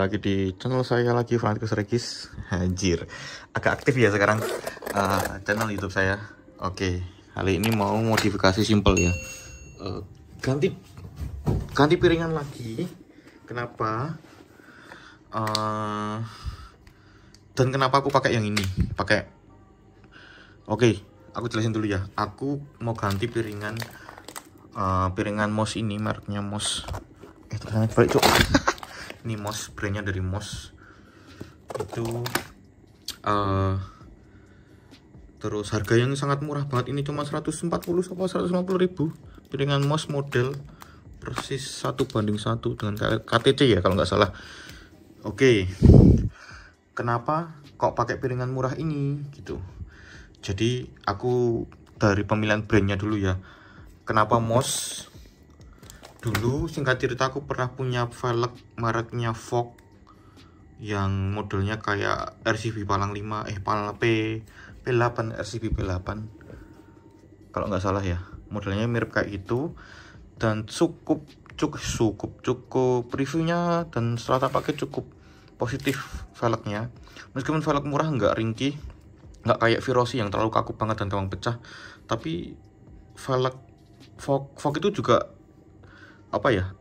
lagi di channel saya lagi Francis Regis Hajir Agak aktif ya sekarang uh, Channel youtube saya Oke okay. Kali ini mau modifikasi simple ya uh, Ganti Ganti piringan lagi Kenapa uh, Dan kenapa aku pakai yang ini Pakai Oke okay. Aku jelasin dulu ya Aku mau ganti piringan uh, Piringan mouse ini Mereknya mouse Eh terus balik cok ini mos brandnya dari mos itu uh, terus harga yang sangat murah banget ini cuma 140 sampai 150 ribu piringan mos model persis satu banding satu dengan KTC ya kalau nggak salah oke okay. kenapa kok pakai piringan murah ini gitu jadi aku dari pemilihan brandnya dulu ya kenapa mos dulu singkat cerita aku pernah punya velg mereknya Vogue yang modelnya kayak RCB Palang 5 eh Palang P P8 RCB P8 kalau nggak salah ya modelnya mirip kayak itu dan cukup cukup cukup cukup reviewnya dan setelah pakai cukup positif velgnya meskipun velg murah nggak ringkih nggak kayak Virosi yang terlalu kaku banget dan gampang pecah tapi velg Vogue, Vogue itu juga apa ya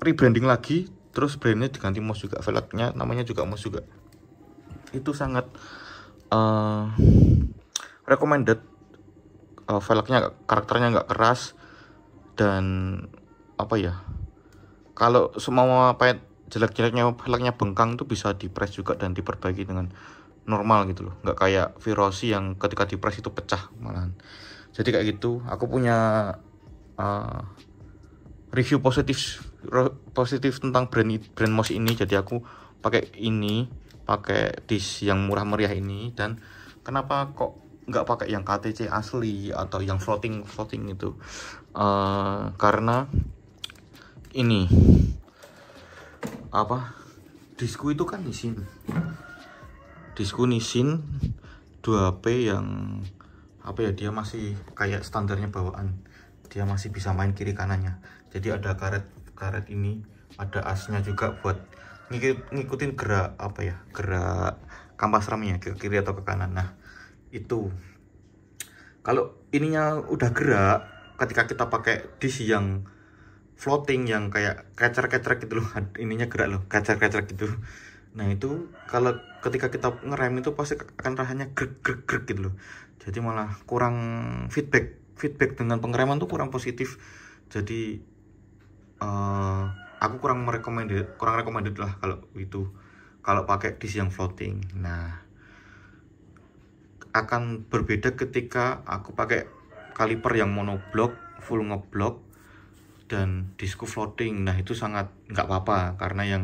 rebranding lagi terus brandnya diganti mouse juga velgnya namanya juga mouse juga itu sangat uh, recommended uh, velgnya karakternya nggak keras dan apa ya kalau semua apa jelek-jeleknya velgnya bengkang tuh bisa dipres juga dan diperbaiki dengan normal gitu loh nggak kayak Virosi yang ketika dipres itu pecah malahan jadi kayak gitu aku punya uh, review positif positif tentang brand brand Moss ini jadi aku pakai ini pakai dish yang murah meriah ini dan kenapa kok nggak pakai yang KTC asli atau yang floating floating itu uh, eh, karena ini apa disku itu kan nisin disku nisin 2P yang apa ya dia masih kayak standarnya bawaan dia masih bisa main kiri kanannya jadi ada karet karet ini ada asnya juga buat ngikut, ngikutin gerak apa ya gerak kampas remnya ke kiri atau ke kanan nah itu kalau ininya udah gerak ketika kita pakai disi yang floating yang kayak kecer-kecer gitu loh ininya gerak loh kecer-kecer gitu nah itu kalau ketika kita ngerem itu pasti akan rasanya grek grek grek gitu loh jadi malah kurang feedback feedback dengan pengereman tuh kurang positif jadi uh, aku kurang merekomendasi kurang recommended lah kalau itu kalau pakai disk yang floating nah akan berbeda ketika aku pakai kaliper yang monoblock full ngeblock dan disku floating nah itu sangat nggak apa-apa karena yang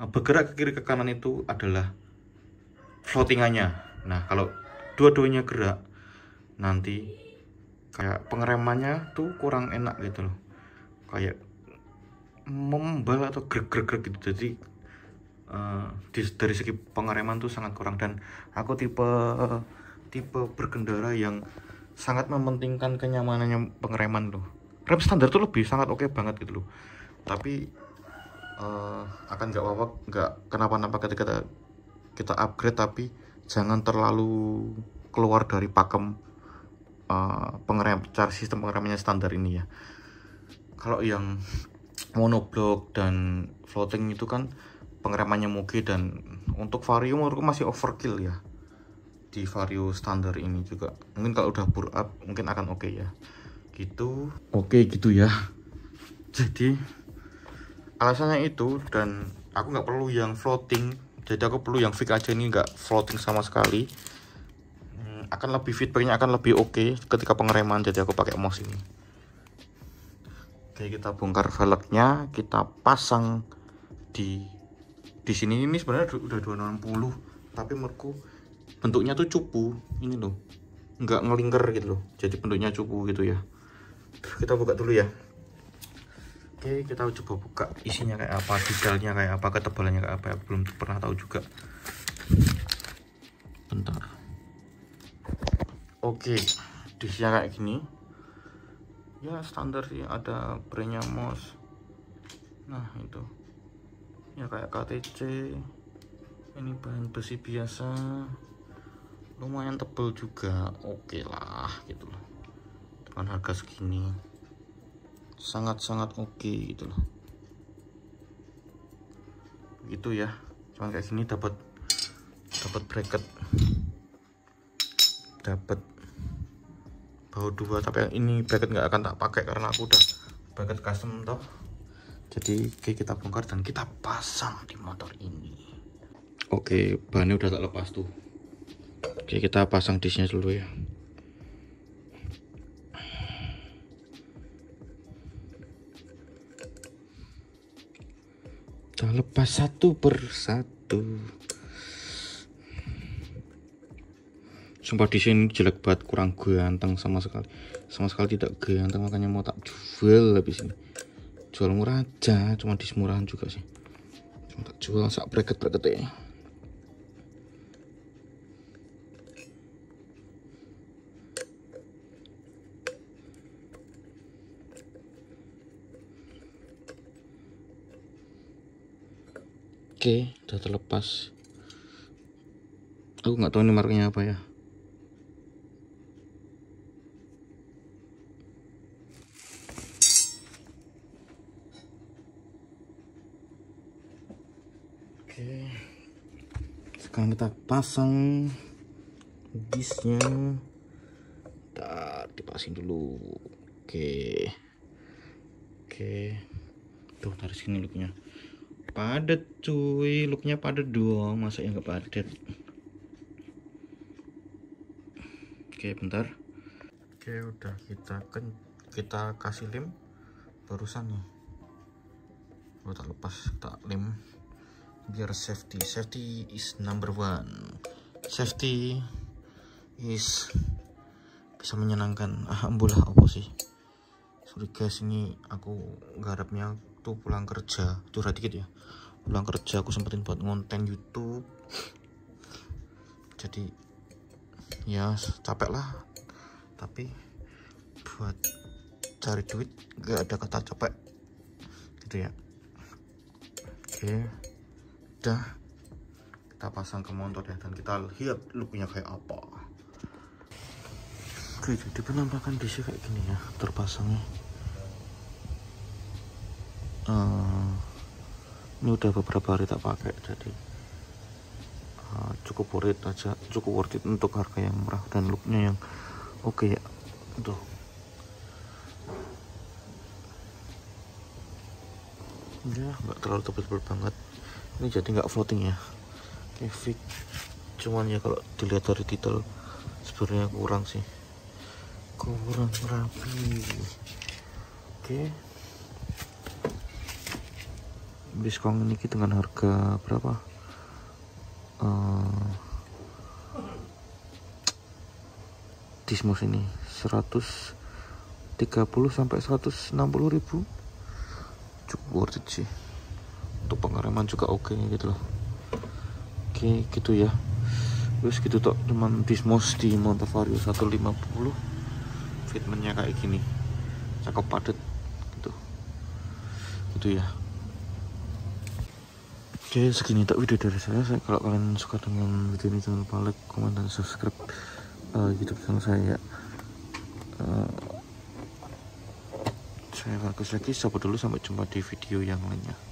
eh, bergerak ke kiri ke kanan itu adalah floatingannya nah kalau dua-duanya gerak nanti kayak pengeremannya tuh kurang enak gitu loh kayak membal atau greg greg greg gitu jadi uh, dari segi pengereman tuh sangat kurang dan aku tipe tipe berkendara yang sangat mementingkan kenyamanannya pengereman loh rem standar tuh lebih sangat oke okay banget gitu loh tapi uh, akan nggak apa nggak kenapa-napa ketika kita, kita upgrade tapi jangan terlalu keluar dari pakem Eh, pengerem cara sistem pengeremnya standar ini ya kalau yang monoblock dan floating itu kan pengeremannya moge dan untuk vario menurutku masih overkill ya di vario standar ini juga mungkin kalau udah bur up mungkin akan oke okay ya gitu oke okay, gitu ya jadi alasannya itu dan aku nggak perlu yang floating jadi aku perlu yang fix aja ini nggak floating sama sekali akan lebih feedbacknya akan lebih oke okay ketika pengereman jadi aku pakai mos ini oke kita bongkar velgnya kita pasang di di sini ini sebenarnya udah 260 tapi merku bentuknya tuh cupu ini loh nggak ngelingker gitu loh jadi bentuknya cupu gitu ya kita buka dulu ya oke kita coba buka isinya kayak apa detailnya kayak apa ketebalannya kayak apa ya. belum pernah tahu juga bentar oke dishnya kayak gini ya standar sih ada brandnya mos nah itu ya kayak KTC ini bahan besi biasa lumayan tebel juga oke lah gitu loh dengan harga segini sangat-sangat oke okay, gitu loh gitu ya cuman kayak gini dapat dapat bracket dapat bau dua tapi yang ini bracket nggak akan tak pakai karena aku udah bracket custom toh jadi oke kita bongkar dan kita pasang di motor ini oke bannya udah tak lepas tuh oke kita pasang disnya dulu ya kita lepas satu persatu sumpah di sini jelek banget kurang ganteng sama sekali sama sekali tidak ganteng makanya mau tak jual habis ini jual murah aja cuma di semurahan juga sih cuma tak jual sak bracket bracket ya Oke, okay, udah terlepas. Aku nggak tahu ini marknya apa ya. Oke. Sekarang kita pasang bisnya. Kita dipasang dulu. Oke. Oke. Tuh dari sini looknya padet, cuy, looknya padet dong. Masa yang gak padet? Oke, bentar. Oke, udah kita kan kita kasih lem barusan nih. Ya. Oh, tak lepas, tak lem biar safety safety is number one safety is bisa menyenangkan alhamdulillah apa sih sorry guys ini aku garapnya tuh pulang kerja curhat dikit ya pulang kerja aku sempetin buat ngonten YouTube jadi ya capek lah tapi buat cari duit gak ada kata capek gitu ya oke okay udah kita pasang ke motor ya dan kita lihat looknya kayak apa oke jadi penampakan DC kayak gini ya terpasangnya uh, ini udah beberapa hari tak pakai jadi uh, cukup worth it aja cukup worth it untuk harga yang murah dan looknya yang oke okay ya tuh. ya nggak terlalu tebal-tebal banget ini jadi nggak floating ya oke fix cuman ya kalau dilihat dari titel sebenarnya kurang sih kurang rapi oke kong ini dengan harga berapa uh, dismos ini 130 sampai 160 ribu cukup worth it sih untuk pengereman juga oke okay, gitu loh oke okay, gitu ya terus gitu tok cuman Dismos di Montevario 150 fitmentnya kayak gini cakep padet, gitu gitu ya oke okay, segini tak video dari saya, saya kalau kalian suka dengan video ini jangan lupa like comment dan subscribe uh, youtube channel saya uh, saya Markus lagi sampai dulu sampai jumpa di video yang lainnya